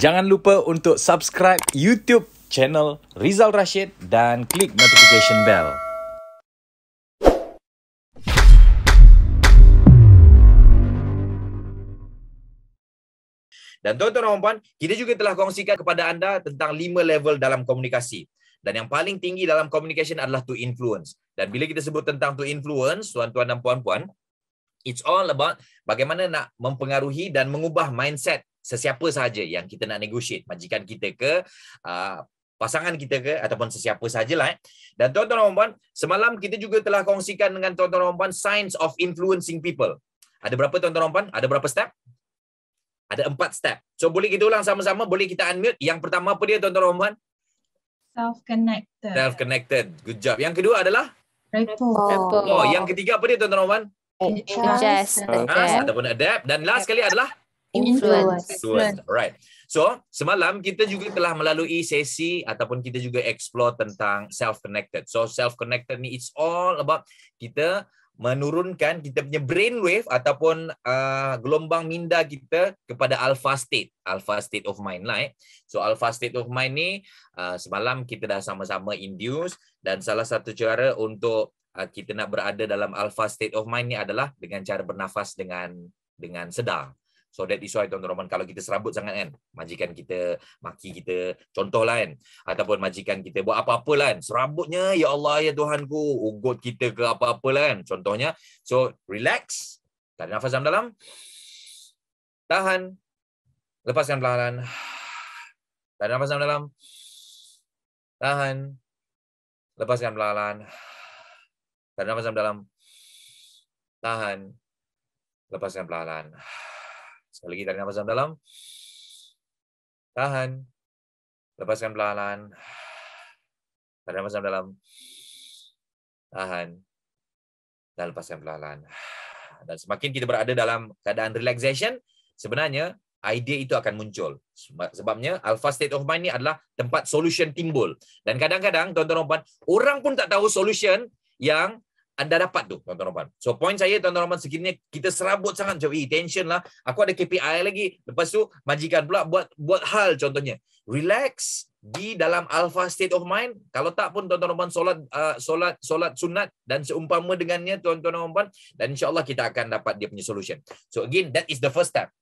Jangan lupa untuk subscribe YouTube channel Rizal Rashid dan klik notification bell. Dan tuan-tuan dan puan, kita juga telah kongsikan kepada anda tentang lima level dalam komunikasi. Dan yang paling tinggi dalam komunikasi adalah to influence. Dan bila kita sebut tentang to influence, tuan-tuan dan puan-puan, it's all about bagaimana nak mempengaruhi dan mengubah mindset sesiapa sahaja yang kita nak negotiate majikan kita ke ah, pasangan kita ke ataupun sesiapa sajalah eh. Dan tuan-tuan dan puan, semalam kita juga telah kongsikan dengan tuan-tuan dan puan science of influencing people. Ada berapa tuan-tuan dan puan? Ada berapa step? Ada empat step. So boleh kita ulang sama-sama, boleh kita unmute. Yang pertama apa dia tuan-tuan dan puan? Self connected. Self connected. Good job. Yang kedua adalah Rapport. Oh, yang ketiga apa dia tuan-tuan dan puan? Adjust. Ah, ataupun adapt dan last sekali adalah Influence. Influence. Right. So, semalam kita juga telah melalui sesi ataupun kita juga explore tentang self-connected. So, self-connected ni it's all about kita menurunkan kita punya brainwave ataupun uh, gelombang minda kita kepada alpha state. Alpha state of mind lah eh. So, alpha state of mind ni uh, semalam kita dah sama-sama induce dan salah satu cara untuk uh, kita nak berada dalam alpha state of mind ni adalah dengan cara bernafas dengan dengan sedang So that is why tuan-tuan kalau kita serabut sangat kan, majikan kita, maki kita, contohlah kan, ataupun majikan kita buat apa-apa kan, serabutnya, ya Allah, ya Tuhanku, ugut kita ke apa-apa kan, contohnya. So relax, tarik nafas dalam-dalam, tahan, lepaskan perlahan-lahan, tarik nafas dalam-dalam, tahan, lepaskan perlahan-lahan, tarik nafas dalam-dalam, tahan, lepaskan perlahan-lahan. Sekali lagi, tarik nafas yang dalam. Tahan. Lepaskan perlahan-lahan. Tarik nafas yang dalam. Tahan. Dan lepaskan perlahan-lahan. Dan semakin kita berada dalam keadaan relaxation, sebenarnya idea itu akan muncul. Sebabnya alpha state of mind ini adalah tempat solution timbul. Dan kadang-kadang, tuan-tuan dan puan, orang pun tak tahu solution yang anda dapat tu tuan-tuan dan puan. So point saya tuan-tuan dan puan sekiranya kita serabut sangat jadi eh, tension lah. Aku ada KPI lagi. Lepas tu majikan pula buat buat hal contohnya. Relax di dalam alpha state of mind. Kalau tak pun tuan-tuan dan puan solat uh, solat solat sunat dan seumpama dengannya tuan-tuan dan puan dan insya kita akan dapat dia punya solution. So again that is the first step.